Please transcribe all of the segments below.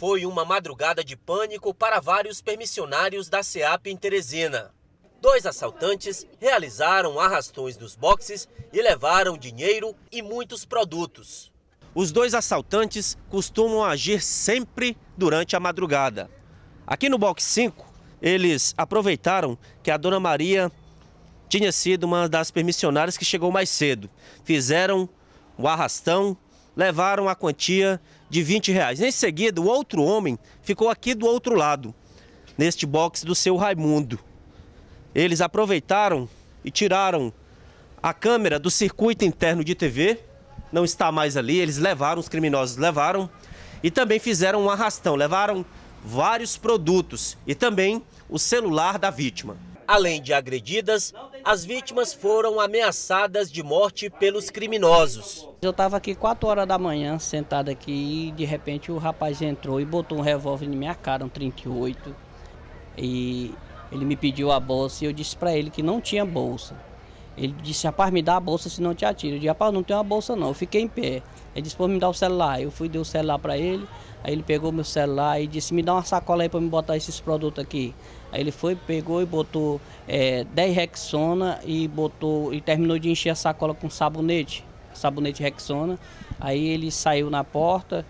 foi uma madrugada de pânico para vários permissionários da SEAP em Teresina. Dois assaltantes realizaram arrastões dos boxes e levaram dinheiro e muitos produtos. Os dois assaltantes costumam agir sempre durante a madrugada. Aqui no box 5, eles aproveitaram que a dona Maria tinha sido uma das permissionárias que chegou mais cedo. Fizeram o arrastão levaram a quantia de 20 reais. Em seguida, o outro homem ficou aqui do outro lado, neste box do seu Raimundo. Eles aproveitaram e tiraram a câmera do circuito interno de TV, não está mais ali, eles levaram, os criminosos levaram, e também fizeram um arrastão, levaram vários produtos e também o celular da vítima. Além de agredidas, as vítimas foram ameaçadas de morte pelos criminosos. Eu estava aqui 4 horas da manhã, sentado aqui, e de repente o rapaz entrou e botou um revólver na minha cara, um 38. E ele me pediu a bolsa e eu disse para ele que não tinha bolsa. Ele disse, rapaz, me dá a bolsa, senão eu te atiro. Eu disse, rapaz, não tenho uma bolsa não, eu fiquei em pé. Ele disse, pô, me dá o celular. Eu fui, dei o celular para ele, aí ele pegou meu celular e disse, me dá uma sacola aí para me botar esses produtos aqui. Aí ele foi, pegou e botou é, eh, 10 Rexona e botou e terminou de encher a sacola com sabonete, sabonete Rexona. Aí ele saiu na porta,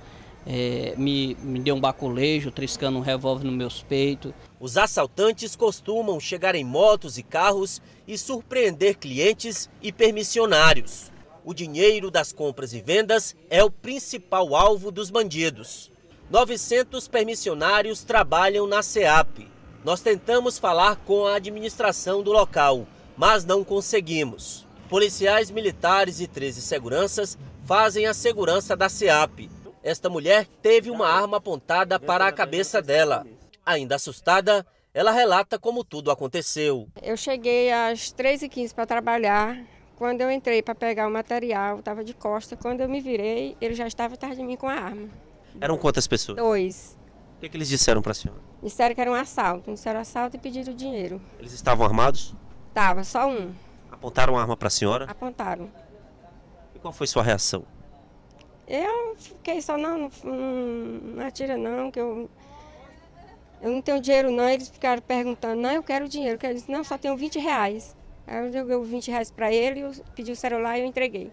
é, me, me deu um baculejo, triscando um revólver no meu peito Os assaltantes costumam chegar em motos e carros e surpreender clientes e permissionários. O dinheiro das compras e vendas é o principal alvo dos bandidos. 900 permissionários trabalham na SEAP. Nós tentamos falar com a administração do local, mas não conseguimos. Policiais militares e 13 seguranças fazem a segurança da SEAP esta mulher teve uma arma apontada para a cabeça dela. Ainda assustada, ela relata como tudo aconteceu. Eu cheguei às 3h15 para trabalhar. Quando eu entrei para pegar o material, estava de costa. Quando eu me virei, ele já estava atrás de mim com a arma. Eram quantas pessoas? Dois. O que, é que eles disseram para a senhora? Disseram que era um assalto. Disseram assalto e pediram dinheiro. Eles estavam armados? Estava, só um. Apontaram a arma para a senhora? Apontaram. E qual foi sua reação? Eu fiquei só, não, não, não atira não, que eu, eu não tenho dinheiro não. Eles ficaram perguntando, não, eu quero dinheiro. Eu disse, não, só tenho 20 reais. Aí eu joguei 20 reais para ele, pedi o celular e eu entreguei.